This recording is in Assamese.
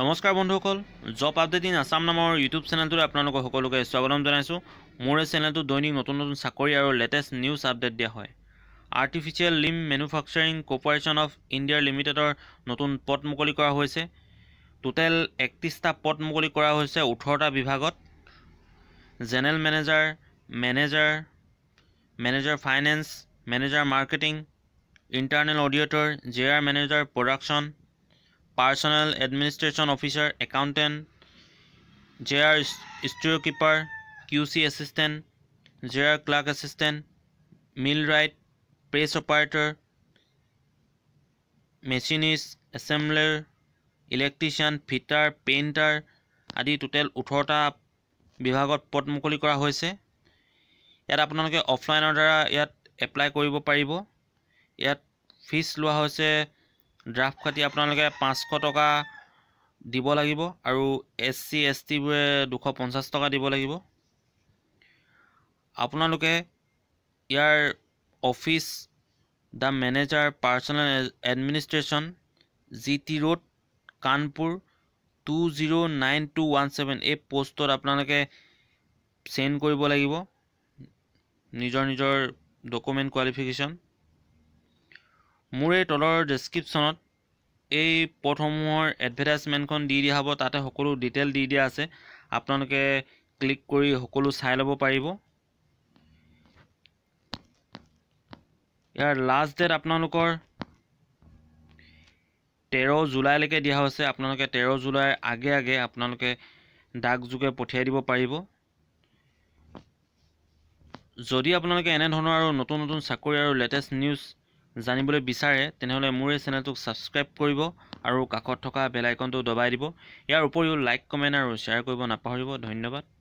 নমস্কাৰ বন্ধুসকল জব আপডেট ইন আছাম নামৰ ইউটিউব চেনেলটোত আপোনালোকক সকলোকে স্বাগতম জনাইছোঁ মোৰ এই চেনেলটো দৈনিক নতুন নতুন চাকৰি আৰু লেটেষ্ট নিউজ আপডেট দিয়া হয় artificial limb manufacturing corporation of ইণ্ডিয়াৰ লিমিটেডৰ নতুন পদ মুকলি কৰা হৈছে টোটেল একত্ৰিছটা পদ মুকলি কৰা হৈছে ওঠৰটা বিভাগত general manager manager manager finance manager marketing internal auditor J manager production personnel administration officer accountant J R store' keeper Q C assistant J R clerk assistant millwright press operator machinist assembler electrician fitter painter আদি টোটেল ওঠৰটা বিভাগত পদ মুকলি কৰা হৈছে ইয়াত আপোনালোকে অফলাইনৰ দ্বাৰা ইয়াত এপ্লাই কৰিব পাৰিব ইয়াত ফিজ লোৱা হৈছে ড্ৰাফ্ট খাতি আপোনালোকে পাঁচশ টকা দিব লাগিব আৰু এছ চি এছ টিবোৰে দুশ পঞ্চাছ টকা দিব লাগিব আপোনালোকে ইয়াৰ office the manager personnel administration G T road Kanpur two zero' nine two one seven এই পষ্টত আপোনালোকে চেণ্ড কৰিব লাগিব নিজৰ নিজৰ ডকুমেণ্ট কোৱালিফিকেশ্যন মোৰ এই তলৰ ডেছক্ৰিপশ্যনত এই পথসমূহৰ এডভাৰটাইজমেণ্টখন দি দিয়া হ'ব তাতে সকলো ডিটেইল দি দিয়া আছে আপোনালোকে ক্লিক কৰি সকলো চাই ল'ব পাৰিব ইয়াৰ লাষ্ট ডেট আপোনালোকৰ তেৰ জুলাইলৈকে দিয়া হৈছে আপোনালোকে তেৰ জুলাইৰ আগে আগে আপোনালোকে ডাকযোগে পঠিয়াই দিব পাৰিব যদি আপোনালোকে এনেধৰণৰ আৰু নতুন নতুন চাকৰি আৰু লেটেষ্ট নিউজ জানিবলৈ বিচাৰে তেনেহ'লে মোৰ এই চেনেলটোক ছাবস্ক্ৰাইব কৰিব আৰু কাষত থকা বেলাইকনটো দবাই দিব ইয়াৰ উপৰিও লাইক কমেণ্ট আৰু শ্বেয়াৰ কৰিব নাপাহৰিব ধন্যবাদ